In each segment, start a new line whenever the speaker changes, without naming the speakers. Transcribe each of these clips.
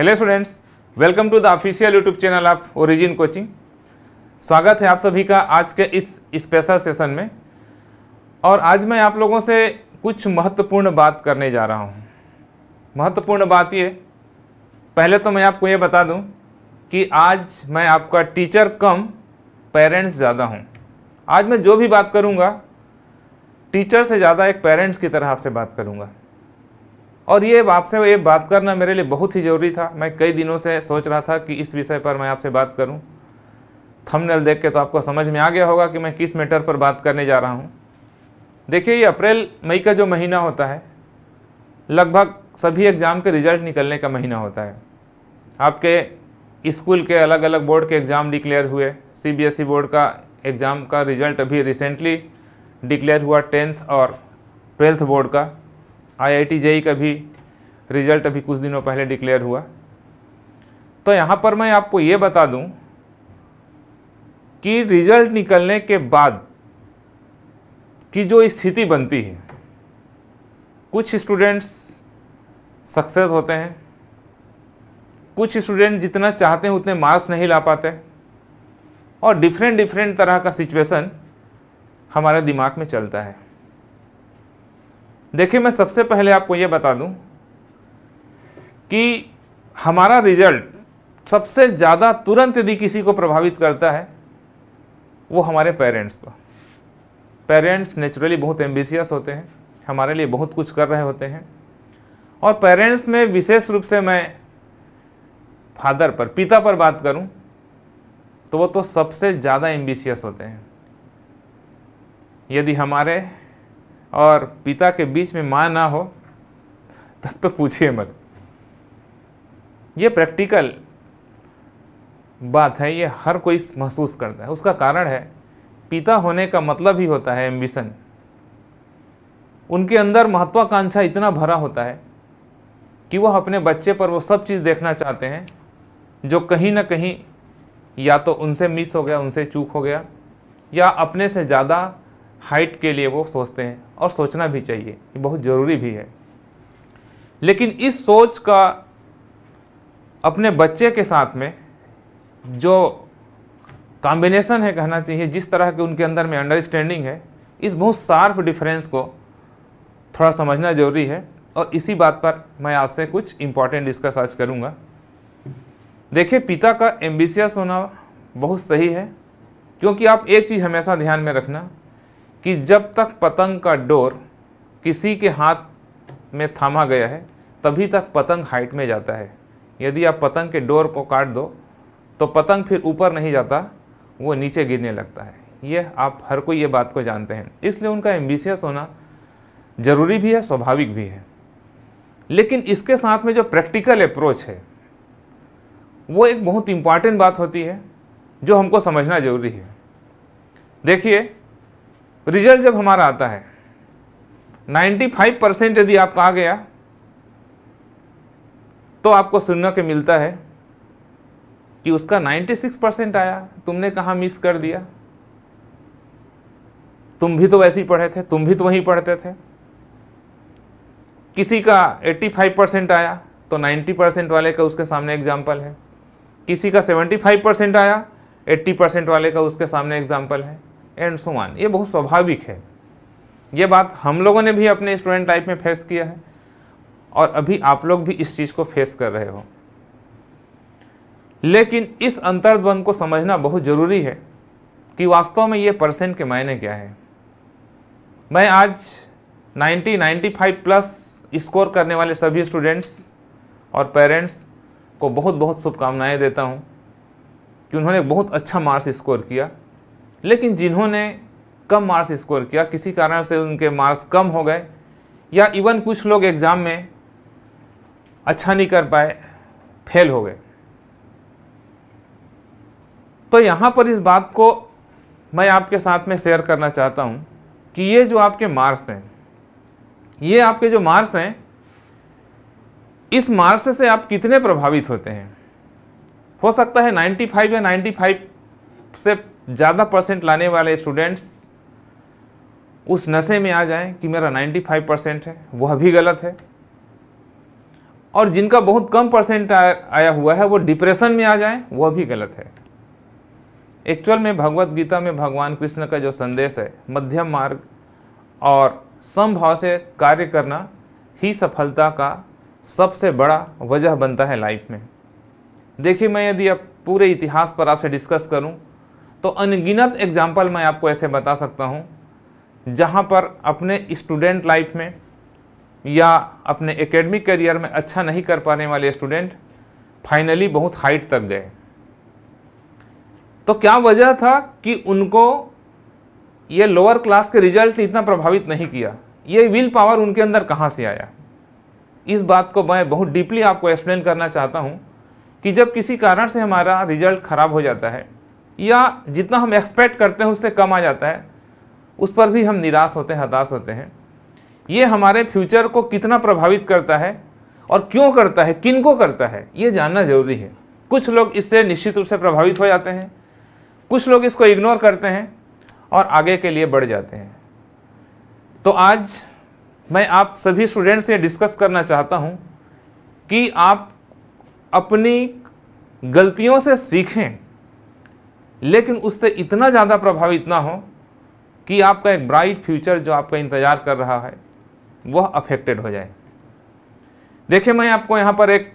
hello students welcome to the official YouTube channel of Origin Coaching स्वागत है आप सभी का आज के इस स्पेशल सेशन में और आज मैं आप लोगों से कुछ महत्वपूर्ण बात करने जा रहा हूँ महत्वपूर्ण बात ये पहले तो मैं आपको ये बता दूँ कि आज मैं आपका टीचर कम पेरेंट्स ज़्यादा हूँ आज मैं जो भी बात करूँगा टीचर से ज़्यादा एक पेरेंट्स की तरह आपसे बात करूँगा और ये आपसे ये बात करना मेरे लिए बहुत ही ज़रूरी था मैं कई दिनों से सोच रहा था कि इस विषय पर मैं आपसे बात करूँ थंबनेल देख के तो आपको समझ में आ गया होगा कि मैं किस मैटर पर बात करने जा रहा हूँ देखिए ये अप्रैल मई का जो महीना होता है लगभग सभी एग्ज़ाम के रिजल्ट निकलने का महीना होता है आपके स्कूल के अलग अलग बोर्ड के एग्ज़ाम डिक्लेयर हुए सी बोर्ड का एग्ज़ाम का रिजल्ट अभी रिसेंटली डिक्लेयर हुआ टेंथ और ट्वेल्थ बोर्ड का आईआईटी जेई का भी रिजल्ट अभी कुछ दिनों पहले डिक्लेयर हुआ तो यहाँ पर मैं आपको ये बता दूँ कि रिजल्ट निकलने के बाद की जो स्थिति बनती है कुछ स्टूडेंट्स सक्सेस होते हैं कुछ स्टूडेंट जितना चाहते हैं उतने मार्क्स नहीं ला पाते और डिफरेंट डिफरेंट तरह का सिचुएशन हमारे दिमाग में चलता है देखिए मैं सबसे पहले आपको ये बता दूं कि हमारा रिजल्ट सबसे ज़्यादा तुरंत यदि किसी को प्रभावित करता है वो हमारे पेरेंट्स को पेरेंट्स नेचुरली बहुत एम्बिशियस होते हैं हमारे लिए बहुत कुछ कर रहे होते हैं और पेरेंट्स में विशेष रूप से मैं फादर पर पिता पर बात करूं तो वो तो सबसे ज़्यादा एम्बिशियस होते हैं यदि हमारे और पिता के बीच में माँ ना हो तब तो पूछिए मत ये प्रैक्टिकल बात है ये हर कोई महसूस करता है उसका कारण है पिता होने का मतलब ही होता है एम्बिशन उनके अंदर महत्वाकांक्षा इतना भरा होता है कि वह अपने बच्चे पर वो सब चीज़ देखना चाहते हैं जो कहीं ना कहीं या तो उनसे मिस हो गया उनसे चूक हो गया या अपने से ज़्यादा हाइट के लिए वो सोचते हैं और सोचना भी चाहिए ये बहुत ज़रूरी भी है लेकिन इस सोच का अपने बच्चे के साथ में जो कॉम्बिनेशन है कहना चाहिए जिस तरह के उनके अंदर में अंडरस्टैंडिंग है इस बहुत सार्फ डिफरेंस को थोड़ा समझना ज़रूरी है और इसी बात पर मैं आज से कुछ इम्पॉर्टेंट डिस्कस आज करूँगा देखिए पिता का एम्बिशियस होना बहुत सही है क्योंकि आप एक चीज़ हमेशा ध्यान में रखना कि जब तक पतंग का डोर किसी के हाथ में थामा गया है तभी तक पतंग हाइट में जाता है यदि आप पतंग के डोर को काट दो तो पतंग फिर ऊपर नहीं जाता वो नीचे गिरने लगता है यह आप हर कोई ये बात को जानते हैं इसलिए उनका एम्बिशियस होना ज़रूरी भी है स्वाभाविक भी है लेकिन इसके साथ में जो प्रैक्टिकल अप्रोच है वो एक बहुत इम्पॉर्टेंट बात होती है जो हमको समझना ज़रूरी है देखिए रिजल्ट जब हमारा आता है 95 परसेंट यदि आपका आ गया तो आपको सुनने के मिलता है कि उसका 96 परसेंट आया तुमने कहाँ मिस कर दिया तुम भी तो वैसे ही पढ़े थे तुम भी तो वहीं पढ़ते थे किसी का 85 परसेंट आया तो 90 परसेंट वाले का उसके सामने एग्जाम्पल है किसी का 75 परसेंट आया 80 परसेंट वाले का उसके सामने एग्जाम्पल है एंड सो वन ये बहुत स्वाभाविक है ये बात हम लोगों ने भी अपने स्टूडेंट लाइफ में फेस किया है और अभी आप लोग भी इस चीज़ को फेस कर रहे हो लेकिन इस अंतर्द्वंद को समझना बहुत ज़रूरी है कि वास्तव में ये परसेंट के मायने क्या है मैं आज 90 95 प्लस स्कोर करने वाले सभी स्टूडेंट्स और पेरेंट्स को बहुत बहुत शुभकामनाएं देता हूं कि उन्होंने बहुत अच्छा मार्क्स स्कोर किया लेकिन जिन्होंने कम मार्क्स स्कोर किया किसी कारण से उनके मार्क्स कम हो गए या इवन कुछ लोग एग्ज़ाम में अच्छा नहीं कर पाए फेल हो गए तो यहाँ पर इस बात को मैं आपके साथ में शेयर करना चाहता हूँ कि ये जो आपके मार्क्स हैं ये आपके जो मार्क्स हैं इस मार्क्स से आप कितने प्रभावित होते हैं हो सकता है 95 या 95 से ज़्यादा परसेंट लाने वाले स्टूडेंट्स उस नशे में आ जाएं कि मेरा 95 परसेंट है वह भी गलत है और जिनका बहुत कम परसेंट आ, आया हुआ है वो डिप्रेशन में आ जाएं वह भी गलत है एक्चुअल में भगवत गीता में भगवान कृष्ण का जो संदेश है मध्यम मार्ग और समभाव से कार्य करना ही सफलता का सबसे बड़ा वजह बनता है लाइफ में देखिए मैं यदि अब पूरे इतिहास पर आपसे डिस्कस करूं तो अनगिनत एग्जाम्पल मैं आपको ऐसे बता सकता हूँ जहाँ पर अपने स्टूडेंट लाइफ में या अपने एकेडमिक करियर में अच्छा नहीं कर पाने वाले स्टूडेंट फाइनली बहुत हाइट तक गए तो क्या वजह था कि उनको ये लोअर क्लास के रिजल्ट इतना प्रभावित नहीं किया ये विल पावर उनके अंदर कहाँ से आया इस बात को मैं बहुत डीपली आपको एक्सप्लेन करना चाहता हूँ कि जब किसी कारण से हमारा रिजल्ट ख़राब हो जाता है या जितना हम एक्सपेक्ट करते हैं उससे कम आ जाता है उस पर भी हम निराश होते हैं हताश होते हैं ये हमारे फ्यूचर को कितना प्रभावित करता है और क्यों करता है किन को करता है ये जानना जरूरी है कुछ लोग इससे निश्चित रूप से प्रभावित हो जाते हैं कुछ लोग इसको इग्नोर करते हैं और आगे के लिए बढ़ जाते हैं तो आज मैं आप सभी स्टूडेंट्स से डिस्कस करना चाहता हूँ कि आप अपनी गलतियों से सीखें लेकिन उससे इतना ज़्यादा प्रभावित ना हो कि आपका एक ब्राइट फ्यूचर जो आपका इंतज़ार कर रहा है वह अफेक्टेड हो जाए देखिए मैं आपको यहाँ पर एक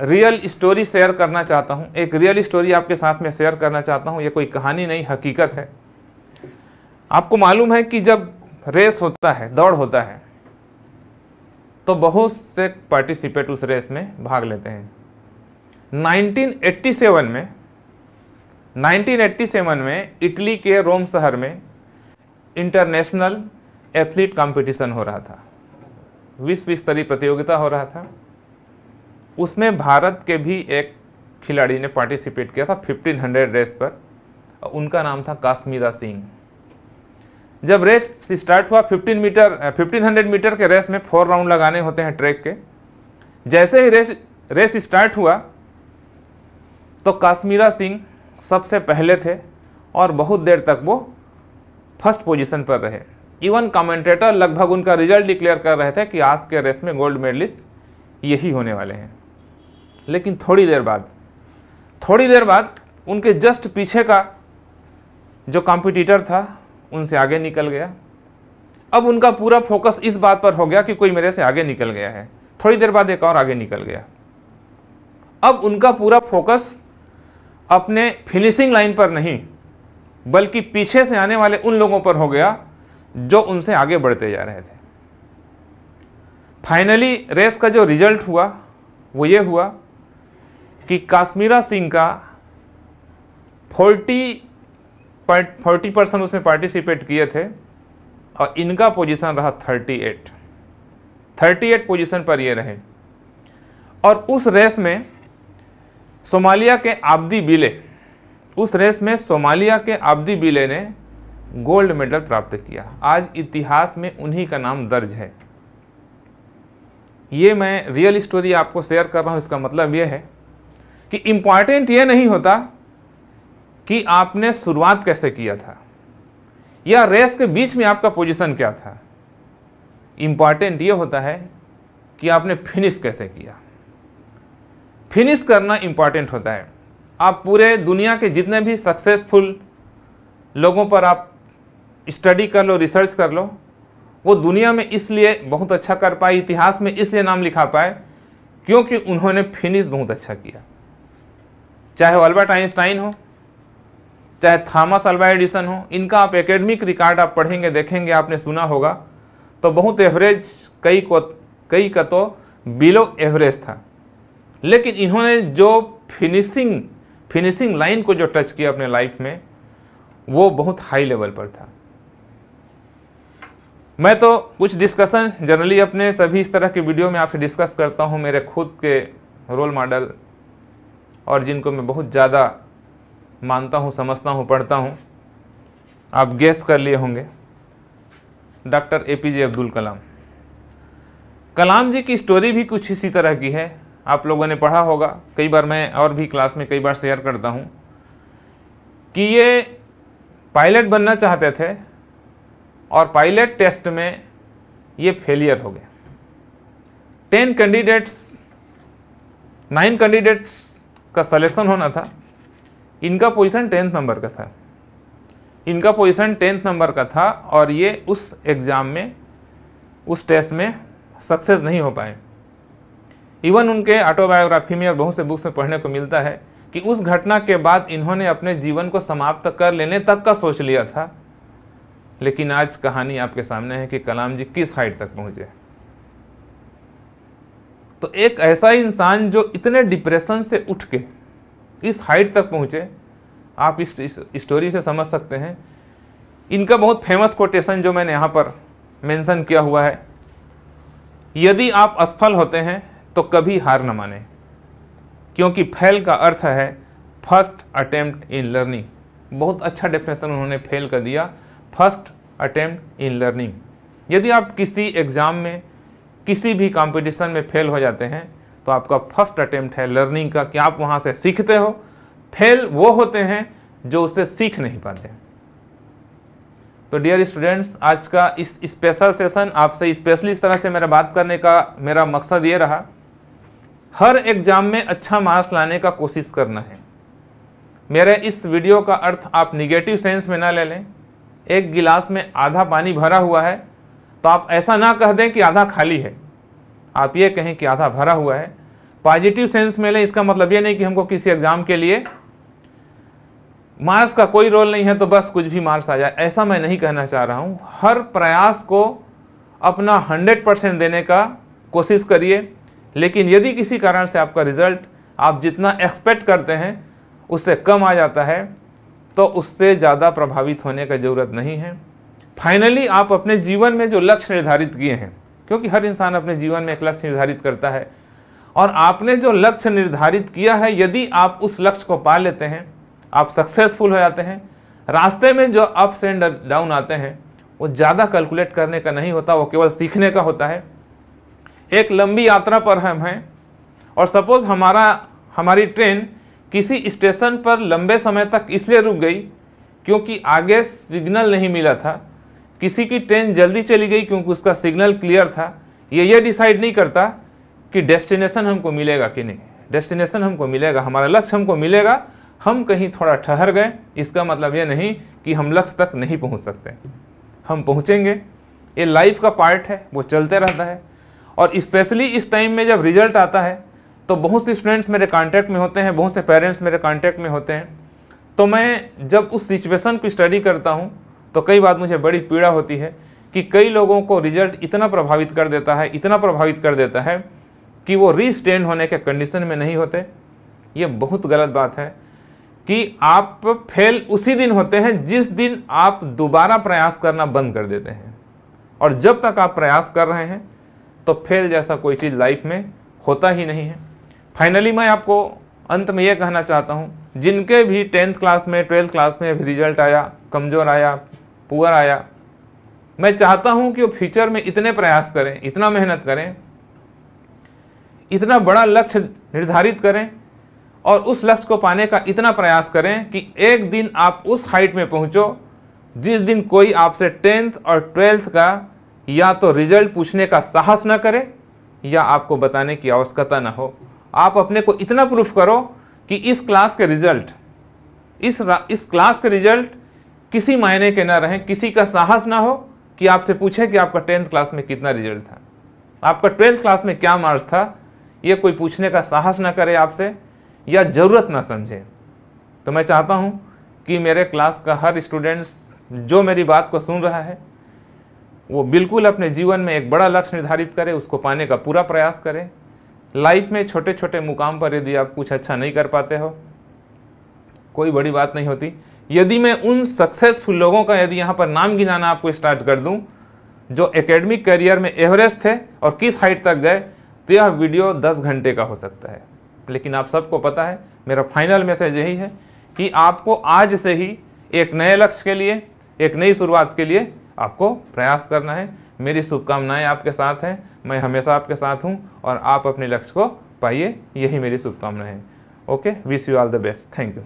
रियल स्टोरी शेयर करना चाहता हूँ एक रियल स्टोरी आपके साथ में शेयर करना चाहता हूँ ये कोई कहानी नहीं हकीकत है आपको मालूम है कि जब रेस होता है दौड़ होता है तो बहुत से पार्टिसिपेट उस रेस में भाग लेते हैं 1987 में 1987 में इटली के रोम शहर में इंटरनेशनल एथलीट कंपटीशन हो रहा था विश्व स्तरीय प्रतियोगिता हो रहा था उसमें भारत के भी एक खिलाड़ी ने पार्टिसिपेट किया था 1500 रेस पर और उनका नाम था काश्मीरा सिंह जब रेस स्टार्ट हुआ 15 मीटर 1500 मीटर के रेस में फोर राउंड लगाने होते हैं ट्रैक के जैसे ही रेस रेस स्टार्ट हुआ तो काश्मीरा सिंह सबसे पहले थे और बहुत देर तक वो फर्स्ट पोजीशन पर रहे इवन कमेंटेटर लगभग उनका रिजल्ट डिक्लेयर कर रहे थे कि आज के रेस में गोल्ड मेडलिस्ट यही होने वाले हैं लेकिन थोड़ी देर बाद थोड़ी देर बाद उनके जस्ट पीछे का जो कॉम्पिटिटर था उनसे आगे निकल गया अब उनका पूरा फोकस इस बात पर हो गया कि कोई मेरे से आगे निकल गया है थोड़ी देर बाद एक और आगे निकल गया अब उनका पूरा फोकस अपने फिनिशिंग लाइन पर नहीं बल्कि पीछे से आने वाले उन लोगों पर हो गया जो उनसे आगे बढ़ते जा रहे थे फाइनली रेस का जो रिजल्ट हुआ वो ये हुआ कि काश्मीरा सिंह का 40 फोर्टी परसेंट उसमें पार्टिसिपेट किए थे और इनका पोजीशन रहा 38 38 पोजीशन पर ये रहे और उस रेस में सोमालिया के आब्दी बिले उस रेस में सोमालिया के आब्दी बिले ने गोल्ड मेडल प्राप्त किया आज इतिहास में उन्हीं का नाम दर्ज है ये मैं रियल स्टोरी आपको शेयर कर रहा हूँ इसका मतलब ये है कि इम्पॉर्टेंट ये नहीं होता कि आपने शुरुआत कैसे किया था या रेस के बीच में आपका पोजीशन क्या था इम्पॉर्टेंट ये होता है कि आपने फिनिश कैसे किया फिनिश करना इम्पॉर्टेंट होता है आप पूरे दुनिया के जितने भी सक्सेसफुल लोगों पर आप स्टडी कर लो रिसर्च कर लो वो दुनिया में इसलिए बहुत अच्छा कर पाए इतिहास में इसलिए नाम लिखा पाए क्योंकि उन्होंने फिनिश बहुत अच्छा किया चाहे वो अल्बर्ट आइंस्टाइन हो चाहे थॉमस अल्बा एडिसन हो इनका आप एकेडमिक रिकॉर्ड आप पढ़ेंगे देखेंगे आपने सुना होगा तो बहुत एवरेज कई को कई का तो बिलो एवरेज था लेकिन इन्होंने जो फिनिशिंग फिनिशिंग लाइन को जो टच किया अपने लाइफ में वो बहुत हाई लेवल पर था मैं तो कुछ डिस्कशन जनरली अपने सभी इस तरह के वीडियो में आपसे डिस्कस करता हूँ मेरे खुद के रोल मॉडल और जिनको मैं बहुत ज़्यादा मानता हूँ समझता हूँ पढ़ता हूँ आप गैस कर लिए होंगे doctor A P J Abdul Kalam Kalam ji की स्टोरी भी कुछ इसी तरह की है आप लोगों ने पढ़ा होगा कई बार मैं और भी क्लास में कई बार शेयर करता हूँ कि ये पायलट बनना चाहते थे और पायलट टेस्ट में ये फेलियर हो गए टेन कैंडिडेट्स नाइन कैंडिडेट्स का सलेक्शन होना था इनका पोजीशन टेंथ नंबर का था इनका पोजीशन टेंथ नंबर का था और ये उस एग्ज़ाम में उस टेस्ट में सक्सेस नहीं हो पाए इवन उनके ऑटोबायोग्राफी में और बहुत से बुक्स में पढ़ने को मिलता है कि उस घटना के बाद इन्होंने अपने जीवन को समाप्त कर लेने तक का सोच लिया था लेकिन आज कहानी आपके सामने है कि कलाम जी किस हाइट तक पहुंचे तो एक ऐसा इंसान जो इतने डिप्रेशन से उठ के इस हाइट तक पहुंचे आप इस, स्टोरी से समझ सकते हैं इनका बहुत फेमस कोटेशन जो मैंने यहाँ पर मेंशन किया हुआ है यदि आप असफल होते हैं तो कभी हार न माने क्योंकि फेल का अर्थ है फर्स्ट अटेम्प्ट इन लर्निंग बहुत अच्छा डेफिनेशन उन्होंने फेल कर दिया फर्स्ट अटेम्प्ट इन लर्निंग यदि आप किसी एग्ज़ाम में किसी भी कंपटीशन में फेल हो जाते हैं तो आपका फर्स्ट अटेम्प्ट है लर्निंग का कि आप वहाँ से सीखते हो फेल वो होते हैं जो उसे सीख नहीं पाते तो डियर स्टूडेंट्स आज का इस स्पेशल सेशन आपसे स्पेशली इस तरह से मेरा बात करने का मेरा मकसद ये रहा हर एग्जाम में अच्छा मार्क्स लाने का कोशिश करना है मेरे इस वीडियो का अर्थ आप निगेटिव सेंस में ना ले लें एक गिलास में आधा पानी भरा हुआ है तो आप ऐसा ना कह दें कि आधा खाली है आप ये कहें कि आधा भरा हुआ है पॉजिटिव सेंस में लें इसका मतलब ये नहीं कि हमको किसी एग्ज़ाम के लिए मार्क्स का कोई रोल नहीं है तो बस कुछ भी मार्क्स आ जाए ऐसा मैं नहीं कहना चाह रहा हूँ हर प्रयास को अपना हंड्रेड परसेंट देने का कोशिश करिए लेकिन यदि किसी कारण से आपका रिजल्ट आप जितना एक्सपेक्ट करते हैं उससे कम आ जाता है तो उससे ज़्यादा प्रभावित होने का ज़रूरत नहीं है फाइनली आप अपने जीवन में जो लक्ष्य निर्धारित किए हैं क्योंकि हर इंसान अपने जीवन में एक लक्ष्य निर्धारित करता है और आपने जो लक्ष्य निर्धारित किया है यदि आप उस लक्ष्य को पा लेते हैं आप सक्सेसफुल हो जाते हैं रास्ते में जो अप्स एंड डाउन आते हैं वो ज़्यादा कैलकुलेट करने का नहीं होता वो केवल सीखने का होता है एक लंबी यात्रा पर हम हैं और सपोज़ हमारा हमारी ट्रेन किसी स्टेशन पर लंबे समय तक इसलिए रुक गई क्योंकि आगे सिग्नल नहीं मिला था किसी की ट्रेन जल्दी चली गई क्योंकि उसका सिग्नल क्लियर था ये ये डिसाइड नहीं करता कि डेस्टिनेशन हमको मिलेगा कि नहीं डेस्टिनेशन हमको मिलेगा हमारा लक्ष्य हमको मिलेगा हम कहीं थोड़ा ठहर गए इसका मतलब ये नहीं कि हम लक्ष्य तक नहीं पहुंच सकते हम पहुंचेंगे ये लाइफ का पार्ट है वो चलते रहता है और स्पेशली इस टाइम में जब रिजल्ट आता है तो बहुत से स्टूडेंट्स मेरे कांटेक्ट में होते हैं बहुत से पेरेंट्स मेरे कांटेक्ट में होते हैं तो मैं जब उस सिचुएशन को स्टडी करता हूँ तो कई बार मुझे बड़ी पीड़ा होती है कि कई लोगों को रिजल्ट इतना प्रभावित कर देता है इतना प्रभावित कर देता है कि वो रीस्टेंड होने के कंडीशन में नहीं होते ये बहुत गलत बात है कि आप फेल उसी दिन होते हैं जिस दिन आप दोबारा प्रयास करना बंद कर देते हैं और जब तक आप प्रयास कर रहे हैं तो फेल जैसा कोई चीज़ लाइफ में होता ही नहीं है फाइनली मैं आपको अंत में ये कहना चाहता हूँ जिनके भी टेंथ क्लास में ट्वेल्थ क्लास में अभी रिजल्ट आया कमज़ोर आया पुअर आया मैं चाहता हूँ कि वो फ्यूचर में इतने प्रयास करें इतना मेहनत करें इतना बड़ा लक्ष्य निर्धारित करें और उस लक्ष्य को पाने का इतना प्रयास करें कि एक दिन आप उस हाइट में पहुँचो जिस दिन कोई आपसे टेंथ और ट्वेल्थ का या तो रिजल्ट पूछने का साहस ना करें या आपको बताने की आवश्यकता ना हो आप अपने को इतना प्रूफ करो कि इस क्लास के रिजल्ट इस इस क्लास के रिजल्ट किसी मायने के ना रहें किसी का साहस ना हो कि आपसे पूछे कि आपका टेंथ क्लास में कितना रिजल्ट था आपका ट्वेल्थ क्लास में क्या मार्क्स था ये कोई पूछने का साहस ना करे आपसे या ज़रूरत ना समझे तो मैं चाहता हूँ कि मेरे क्लास का हर स्टूडेंट्स जो मेरी बात को सुन रहा है वो बिल्कुल अपने जीवन में एक बड़ा लक्ष्य निर्धारित करें उसको पाने का पूरा प्रयास करें लाइफ में छोटे छोटे मुकाम पर यदि आप कुछ अच्छा नहीं कर पाते हो कोई बड़ी बात नहीं होती यदि मैं उन सक्सेसफुल लोगों का यदि यहाँ पर नाम गिनाना आपको स्टार्ट कर दूँ जो एकेडमिक करियर में एवरेस्ट थे और किस हाइट तक गए तो यह वीडियो 10 घंटे का हो सकता है लेकिन आप सबको पता है मेरा फाइनल मैसेज यही है कि आपको आज से ही एक नए लक्ष्य के लिए एक नई शुरुआत के लिए आपको प्रयास करना है मेरी शुभकामनाएँ आपके साथ हैं मैं हमेशा आपके साथ हूँ और आप अपने लक्ष्य को पाइए यही मेरी शुभकामनाएं okay wish you all the best thank you